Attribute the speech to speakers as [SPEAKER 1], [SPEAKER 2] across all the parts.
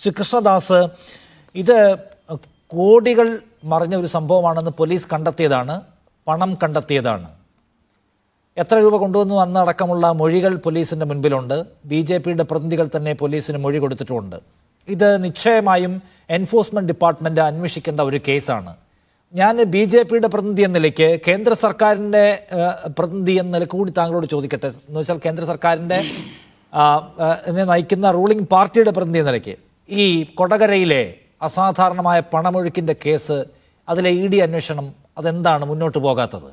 [SPEAKER 1] ശ്രീ കൃഷ്ണദാസ് ഇത് കോടികൾ മറിഞ്ഞ ഒരു സംഭവമാണെന്ന് പോലീസ് കണ്ടെത്തിയതാണ് പണം കണ്ടെത്തിയതാണ് എത്ര രൂപ കൊണ്ടുവന്നു അന്ന് അടക്കമുള്ള മൊഴികൾ പോലീസിൻ്റെ മുൻപിലുണ്ട് ബി ജെ പിയുടെ പ്രതിനിധികൾ തന്നെ പോലീസിന് മൊഴി കൊടുത്തിട്ടുമുണ്ട് ഇത് നിശ്ചയമായും എൻഫോഴ്സ്മെൻറ്റ് ഡിപ്പാർട്ട്മെൻ്റ് അന്വേഷിക്കേണ്ട ഒരു കേസാണ് ഞാൻ ബി ജെ പിയുടെ പ്രതിനിധി എന്ന നിലയ്ക്ക് കേന്ദ്ര സർക്കാരിൻ്റെ പ്രതിനിധി എന്ന നിലയ്ക്ക് കൂടി താങ്കളോട് ചോദിക്കട്ടെ എന്ന് വെച്ചാൽ കേന്ദ്ര സർക്കാരിൻ്റെ നയിക്കുന്ന റൂളിംഗ് പാർട്ടിയുടെ പ്രതിനിധി എന്ന നിലയ്ക്ക് ഈ കൊടകരയിലെ അസാധാരണമായ പണമൊഴുക്കിൻ്റെ കേസ് അതിലെ ഇ ഡി അന്വേഷണം അതെന്താണ് മുന്നോട്ട് പോകാത്തത്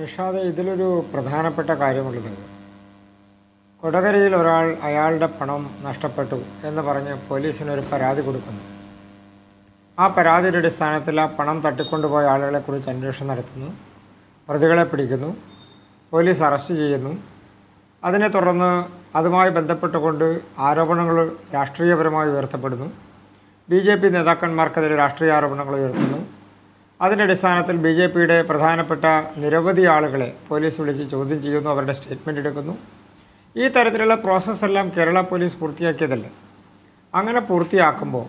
[SPEAKER 2] നിഷാദ് ഇതിലൊരു പ്രധാനപ്പെട്ട കാര്യമുള്ളത് കൊടകരയിൽ ഒരാൾ അയാളുടെ പണം നഷ്ടപ്പെട്ടു എന്ന് പറഞ്ഞ് പോലീസിനൊരു പരാതി കൊടുക്കുന്നു ആ പരാതിയുടെ അടിസ്ഥാനത്തിൽ ആ പണം തട്ടിക്കൊണ്ടുപോയ ആളുകളെക്കുറിച്ച് അന്വേഷണം നടത്തുന്നു പ്രതികളെ പിടിക്കുന്നു പോലീസ് അറസ്റ്റ് ചെയ്യുന്നു അതിനെ തുടർന്ന് അതുമായി ബന്ധപ്പെട്ടുകൊണ്ട് ആരോപണങ്ങൾ രാഷ്ട്രീയപരമായി ഉയർത്തപ്പെടുന്നു ബി ജെ പി നേതാക്കന്മാർക്കെതിരെ രാഷ്ട്രീയ ആരോപണങ്ങൾ ഉയർത്തുന്നു അതിൻ്റെ അടിസ്ഥാനത്തിൽ ബി ജെ പിയുടെ പ്രധാനപ്പെട്ട നിരവധി ആളുകളെ പോലീസ് വിളിച്ച് ചോദ്യം ചെയ്യുന്നു അവരുടെ സ്റ്റേറ്റ്മെൻ്റ് എടുക്കുന്നു ഈ തരത്തിലുള്ള പ്രോസസ്സെല്ലാം കേരള പോലീസ് പൂർത്തിയാക്കിയതല്ലേ അങ്ങനെ പൂർത്തിയാക്കുമ്പോൾ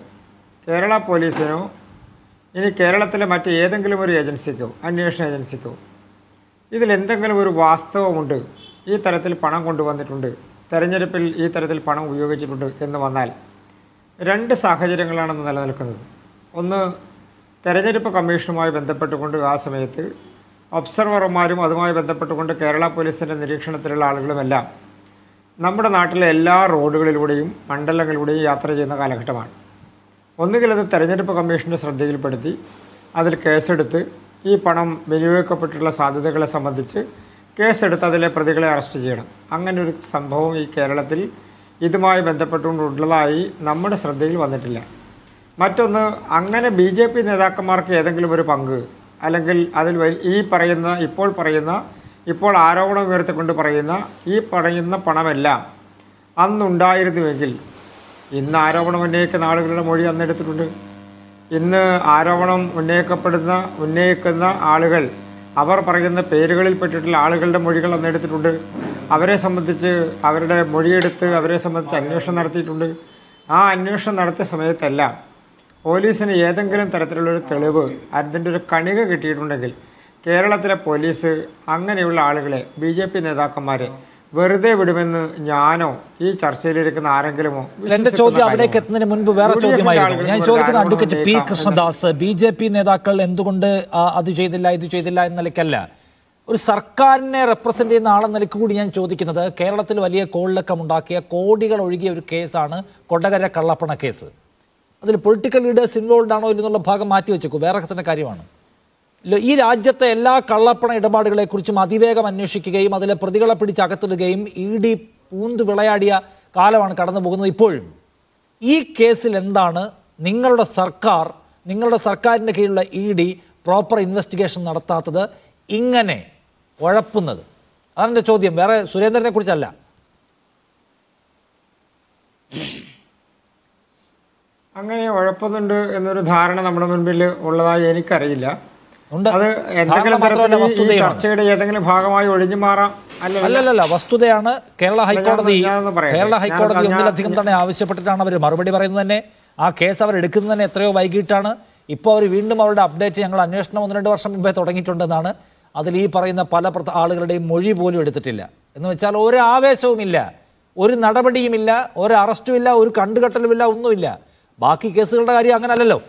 [SPEAKER 2] കേരള പോലീസിനോ ഇനി കേരളത്തിലെ മറ്റ് ഏതെങ്കിലും ഒരു ഏജൻസിക്കോ അന്വേഷണ ഏജൻസിക്കോ ഇതിലെന്തെങ്കിലും ഒരു വാസ്തവമുണ്ട് ഈ തരത്തിൽ പണം കൊണ്ടുവന്നിട്ടുണ്ട് തെരഞ്ഞെടുപ്പിൽ ഈ തരത്തിൽ പണം ഉപയോഗിച്ചിട്ടുണ്ട് എന്ന് വന്നാൽ രണ്ട് സാഹചര്യങ്ങളാണ് നിലനിൽക്കുന്നത് ഒന്ന് തെരഞ്ഞെടുപ്പ് കമ്മീഷനുമായി ബന്ധപ്പെട്ടുകൊണ്ട് ആ സമയത്ത് ഒബ്സർവർമാരും അതുമായി ബന്ധപ്പെട്ടുകൊണ്ട് കേരള പോലീസിൻ്റെ നിരീക്ഷണത്തിലുള്ള ആളുകളുമെല്ലാം നമ്മുടെ നാട്ടിലെ എല്ലാ റോഡുകളിലൂടെയും മണ്ഡലങ്ങളിലൂടെയും യാത്ര ചെയ്യുന്ന കാലഘട്ടമാണ് ഒന്നുകിൽ അത് തെരഞ്ഞെടുപ്പ് കമ്മീഷൻ്റെ ശ്രദ്ധയിൽപ്പെടുത്തി അതിൽ കേസെടുത്ത് ഈ പണം വിനിയോഗിക്കപ്പെട്ടിട്ടുള്ള സാധ്യതകളെ സംബന്ധിച്ച് കേസെടുത്ത് അതിലെ പ്രതികളെ അറസ്റ്റ് ചെയ്യണം അങ്ങനെ ഒരു സംഭവം ഈ കേരളത്തിൽ ഇതുമായി ബന്ധപ്പെട്ടുകൊണ്ടുള്ളതായി നമ്മുടെ ശ്രദ്ധയിൽ വന്നിട്ടില്ല മറ്റൊന്ന് അങ്ങനെ ബി ജെ പി നേതാക്കന്മാർക്ക് ഏതെങ്കിലും ഒരു പങ്ക് അല്ലെങ്കിൽ അതിൽ ഈ പറയുന്ന ഇപ്പോൾ പറയുന്ന ഇപ്പോൾ ആരോപണം ഉയർത്തിക്കൊണ്ട് പറയുന്ന ഈ പറയുന്ന പണമെല്ലാം അന്നുണ്ടായിരുന്നുവെങ്കിൽ ഇന്ന് ആരോപണം ഉന്നയിക്കുന്ന ആളുകളുടെ മൊഴി അന്നെടുത്തിട്ടുണ്ട് ഇന്ന് ആരോപണം ഉന്നയിക്കപ്പെടുന്ന ഉന്നയിക്കുന്ന ആളുകൾ അവർ പറയുന്ന പേരുകളിൽ പെട്ടിട്ടുള്ള ആളുകളുടെ മൊഴികൾ അന്ന് എടുത്തിട്ടുണ്ട് അവരെ സംബന്ധിച്ച് അവരുടെ മൊഴിയെടുത്ത് അവരെ സംബന്ധിച്ച് അന്വേഷണം നടത്തിയിട്ടുണ്ട് ആ അന്വേഷണം നടത്തിയ സമയത്തല്ല പോലീസിന് ഏതെങ്കിലും തരത്തിലുള്ളൊരു തെളിവ് അതിൻ്റെ ഒരു കണിക കിട്ടിയിട്ടുണ്ടെങ്കിൽ കേരളത്തിലെ പോലീസ് അങ്ങനെയുള്ള ആളുകളെ ബി ജെ പി നേതാക്കന്മാരെ വെറുതെ വിടുമെന്ന് ഞാനോ ഈ ചർച്ചയിലിരിക്കുന്ന ആരെങ്കിലുമോ എന്റെ ചോദ്യം അവിടേക്ക് എത്തുന്നതിന്
[SPEAKER 1] മുൻപ് വേറെ ചോദ്യമായിരുന്നു ഞാൻ ചോദിക്കുന്ന advocate P Krishnadas B J P നേതാക്കൾ എന്തുകൊണ്ട് അത് ചെയ്തില്ല ഇത് ചെയ്തില്ല എന്ന നിലയ്ക്കല്ല ഒരു സർക്കാരിനെ റെപ്രസെന്റ് ചെയ്യുന്ന ആളെന്ന നിലയ്ക്ക് കൂടി ഞാൻ ചോദിക്കുന്നത് കേരളത്തിൽ വലിയ കോളിളക്കം ഉണ്ടാക്കിയ കോടികൾ ഒഴുകിയ ഒരു കേസാണ് കൊടകര കള്ളപ്പണ കേസ് അതിൽ പൊളിറ്റിക്കൽ ലീഡേഴ്സ് ഇൻവോൾവ് ആണോ ഇല്ലെന്നുള്ള ഭാഗം മാറ്റി വെച്ചേക്കും വേറെ തന്നെ കാര്യമാണ് ഈ രാജ്യത്തെ എല്ലാ കള്ളപ്പണ ഇടപാടുകളെക്കുറിച്ചും അതിവേഗം അന്വേഷിക്കുകയും അതിലെ പ്രതികളെ പിടിച്ചകത്തിടുകയും ഇ ഡി പൂന്തു വിളയാടിയ കാലമാണ് കടന്നു പോകുന്നത് ഇപ്പോഴും ഈ കേസിൽ എന്താണ് നിങ്ങളുടെ സർക്കാർ നിങ്ങളുടെ സർക്കാരിൻ്റെ കീഴിലുള്ള ഇ ഡി പ്രോപ്പർ ഇൻവെസ്റ്റിഗേഷൻ നടത്താത്തത് ഇങ്ങനെ ഉഴപ്പുന്നത് അതാണ് എൻ്റെ ചോദ്യം വേറെ സുരേന്ദ്രനെ കുറിച്ചല്ല
[SPEAKER 2] അങ്ങനെ ഉഴപ്പുന്നുണ്ട് എന്നൊരു ധാരണ നമ്മുടെ മുൻപിൽ ഉള്ളതായി എനിക്കറിയില്ല അത് ചർച്ചയുടെ ഏതെങ്കിലും ഭാഗമായി ഒഴിഞ്ഞു മാറാം അല്ലല്ലല്ല വസ്തുതയാണ് കേരള ഹൈക്കോടതി കേരള ഹൈക്കോടതി ഒന്നിലധികം
[SPEAKER 1] തന്നെ ആവശ്യപ്പെട്ടിട്ടാണ് അവർ മറുപടി പറയുന്നത് തന്നെ ആ കേസ് അവർ എടുക്കുന്നത് തന്നെ എത്രയോ വൈകിട്ടാണ് ഇപ്പോൾ അവർ വീണ്ടും അവരുടെ അപ്ഡേറ്റ് ഞങ്ങൾ അന്വേഷണം ഒന്ന് രണ്ട് വർഷം മുമ്പേ തുടങ്ങിയിട്ടുണ്ടെന്നാണ് അതിൽ ഈ പറയുന്ന പല ആളുകളുടെയും മൊഴി പോലും എടുത്തിട്ടില്ല എന്ന് വെച്ചാൽ ഒരു ആവേശവുമില്ല ഒരു നടപടിയുമില്ല ഒരു അറസ്റ്റുമില്ല ഒരു കണ്ടുകെട്ടലുമില്ല ഒന്നുമില്ല ബാക്കി കേസുകളുടെ കാര്യം അങ്ങനല്ലല്ലോ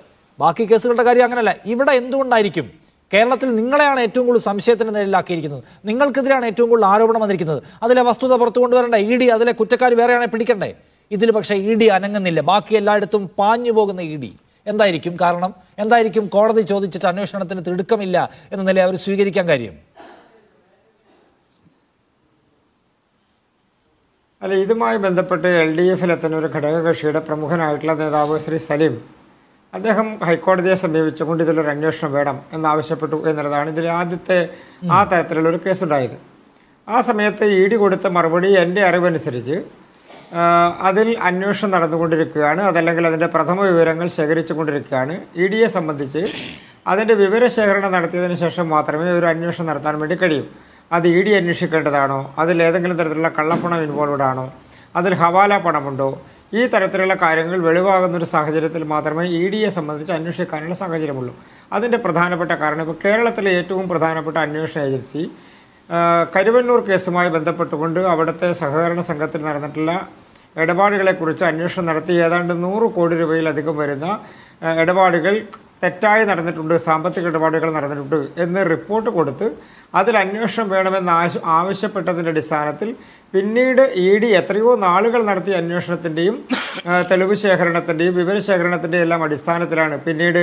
[SPEAKER 1] ബാക്കി കേസുകളുടെ കാര്യം അങ്ങനല്ല ഇവിടെ എന്തുകൊണ്ടായിരിക്കും കേരളത്തിൽ നിങ്ങളെയാണ് ഏറ്റവും കൂടുതൽ സംശയത്തിന് നിഴലാക്കിയിരിക്കുന്നത് നിങ്ങൾക്കെതിരെയാണ് ഏറ്റവും കൂടുതൽ ആരോപണം വന്നിരിക്കുന്നത് അതിലെ വസ്തുത പുറത്തു കൊണ്ടുവരേണ്ട ഇ ഡി അതിലെ കുറ്റക്കാർ വേറെയാണെ പിടിക്കണ്ടേ ഇതിൽ പക്ഷേ ഇ ഡി അനങ്ങുന്നില്ല ബാക്കി എല്ലായിടത്തും പാഞ്ഞു പോകുന്ന ഇ ഡി എന്തായിരിക്കും കാരണം എന്തായിരിക്കും കോടതി ചോദിച്ചിട്ട് അന്വേഷണത്തിന് തിടുക്കമില്ല എന്ന
[SPEAKER 2] നില അവർ സ്വീകരിക്കാൻ കാര്യം അല്ല ഇതുമായി ബന്ധപ്പെട്ട് എൽ ഡി എഫിലെത്തുന്ന ഒരു ഘടകകക്ഷിയുടെ പ്രമുഖനായിട്ടുള്ള നേതാവ് ശ്രീ സലീം അദ്ദേഹം ഹൈക്കോടതിയെ സമീപിച്ചുകൊണ്ട് ഇതിലൊരു അന്വേഷണം വേണം എന്നാവശ്യപ്പെട്ടു എന്നുള്ളതാണ് ഇതിൽ ആദ്യത്തെ ആ തരത്തിലുള്ള ഒരു കേസുണ്ടായത് ആ സമയത്ത് ഇ ഡി കൊടുത്ത മറുപടി എൻ്റെ അറിവനുസരിച്ച് അതിൽ അന്വേഷണം നടന്നുകൊണ്ടിരിക്കുകയാണ് അതല്ലെങ്കിൽ അതിൻ്റെ പ്രഥമ വിവരങ്ങൾ ശേഖരിച്ചു കൊണ്ടിരിക്കുകയാണ് ഇ ഡിയെ സംബന്ധിച്ച് അതിൻ്റെ വിവരശേഖരണം നടത്തിയതിന് ശേഷം മാത്രമേ ഒരു അന്വേഷണം നടത്താൻ വേണ്ടി കഴിയൂ അത് ഇ ഡി അന്വേഷിക്കേണ്ടതാണോ അതിൽ ഏതെങ്കിലും തരത്തിലുള്ള കള്ളപ്പണം ഇൻവോൾവഡ് ആണോ അതിൽ ഹവാല പണമുണ്ടോ ഈ തരത്തിലുള്ള കാര്യങ്ങൾ വെളിവാകുന്ന ഒരു സാഹചര്യത്തിൽ മാത്രമേ ഇ ഡിയെ സംബന്ധിച്ച് അന്വേഷിക്കാനുള്ള സാഹചര്യമുള്ളൂ അതിൻ്റെ പ്രധാനപ്പെട്ട കാരണം ഇപ്പോൾ കേരളത്തിലെ ഏറ്റവും പ്രധാനപ്പെട്ട അന്വേഷണ ഏജൻസി കരുവന്നൂർ കേസുമായി ബന്ധപ്പെട്ടുകൊണ്ട് അവിടുത്തെ സഹകരണ സംഘത്തിൽ നടന്നിട്ടുള്ള ഇടപാടുകളെക്കുറിച്ച് അന്വേഷണം നടത്തി ഏതാണ്ട് നൂറ് കോടി രൂപയിലധികം വരുന്ന ഇടപാടുകൾ തെറ്റായി നടന്നിട്ടുണ്ട് സാമ്പത്തിക ഇടപാടുകൾ നടന്നിട്ടുണ്ട് എന്ന് റിപ്പോർട്ട് കൊടുത്ത് അതിൽ അന്വേഷണം വേണമെന്ന് ആശ ആവശ്യപ്പെട്ടതിൻ്റെ അടിസ്ഥാനത്തിൽ പിന്നീട് ഇ e ഡി എത്രയോ നാളുകൾ നടത്തിയ അന്വേഷണത്തിൻ്റെയും തെളിവ് ശേഖരണത്തിൻ്റെയും വിവരശേഖരണത്തിൻ്റെയും എല്ലാം അടിസ്ഥാനത്തിലാണ് പിന്നീട്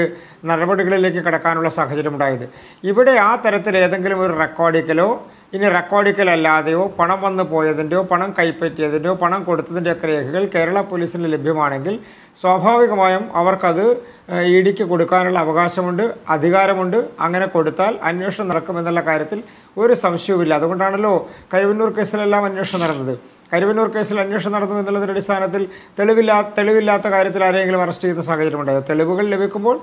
[SPEAKER 2] നടപടികളിലേക്ക് കടക്കാനുള്ള സാഹചര്യം ഉണ്ടായത് ഇവിടെ ആ തരത്തിൽ ഏതെങ്കിലും ഒരു റെക്കോർഡിക്കലോ ഇനി റെക്കോർഡിക്കലല്ലാതെയോ പണം വന്നു പോയതിൻ്റെയോ പണം കൈപ്പറ്റിയതിൻ്റെയോ പണം കൊടുത്തതിൻ്റെയൊക്കെ രേഖകൾ കേരള പോലീസിന് ലഭ്യമാണെങ്കിൽ സ്വാഭാവികമായും അവർക്കത് ഇ ഡിക്ക് കൊടുക്കാനുള്ള അവകാശമുണ്ട് അധികാരമുണ്ട് അങ്ങനെ കൊടുത്താൽ അന്വേഷണം നടക്കുമെന്നുള്ള കാര്യത്തിൽ ഒരു സംശയവുമില്ല അതുകൊണ്ടാണല്ലോ കരുവന്നൂർ കേസിലെല്ലാം അന്വേഷണം നടന്നത് കരുവന്നൂർ കേസിൽ അന്വേഷണം നടന്നു എന്നുള്ളതിൻ്റെ അടിസ്ഥാനത്തിൽ തെളിവില്ലാ തെളിവില്ലാത്ത കാര്യത്തിൽ ആരെങ്കിലും അറസ്റ്റ് ചെയ്യുന്ന സാഹചര്യമുണ്ടായോ തെളിവുകൾ ലഭിക്കുമ്പോൾ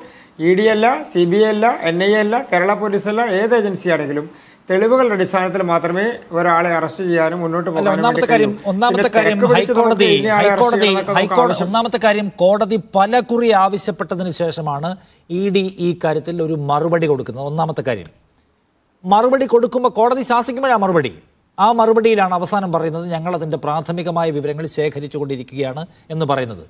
[SPEAKER 2] ഇ ഡി അല്ല സി ബി ഐ അല്ല എൻ ഐ എ അല്ല കേരള പോലീസല്ല ഏത് ഏജൻസിയാണെങ്കിലും തെളിവുകളുടെ അടിസ്ഥാനത്തിൽ മാത്രമേ ഒരാളെ അറസ്റ്റ് ചെയ്യാനും മുന്നോട്ട് പോകാനും ഒന്നാമത്തെ കാര്യം ഒന്നാമത്തെ കാര്യം ഹൈക്കോടതി ഹൈക്കോടതി ഹൈക്കോടതി ഒന്നാമത്തെ കാര്യം കോടതി പല കുറി
[SPEAKER 1] ആവശ്യപ്പെട്ടതിന് ശേഷമാണ് ഇ ഡി ഈ കാര്യത്തിൽ ഒരു മറുപടി കൊടുക്കുന്നത് ഒന്നാമത്തെ കാര്യം മറുപടി കൊടുക്കുമ്പോൾ കോടതി ശാസിക്കുമ്പോഴാണ് മറുപടി ആ മറുപടിയിലാണ് അവസാനം പറയുന്നത് ഞങ്ങൾ അതിൻ്റെ പ്രാഥമികമായ വിവരങ്ങൾ ശേഖരിച്ചുകൊണ്ടിരിക്കുകയാണ് എന്ന് പറയുന്നത്